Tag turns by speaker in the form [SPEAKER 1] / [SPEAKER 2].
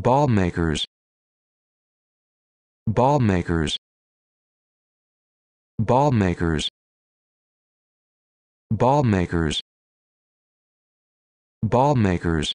[SPEAKER 1] ball makers ball makers ball makers ball makers ball makers